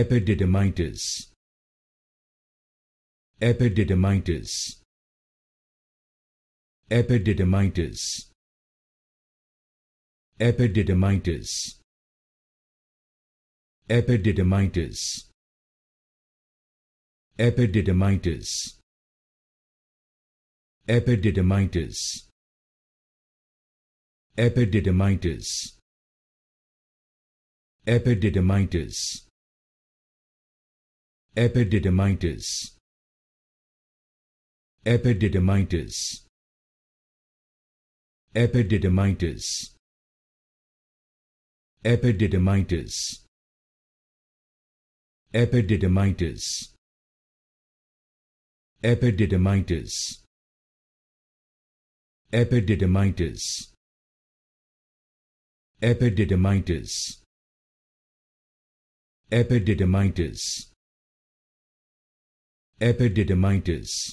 epididymitis epididymitis epididymitis epididymitis epididymitis epididymitis epididymitis epididymitis epididymitis epididymitis epididymitis epididymitis epididymitis epididymitis epididymitis epididymitis epididymitis epididymitis epididymitis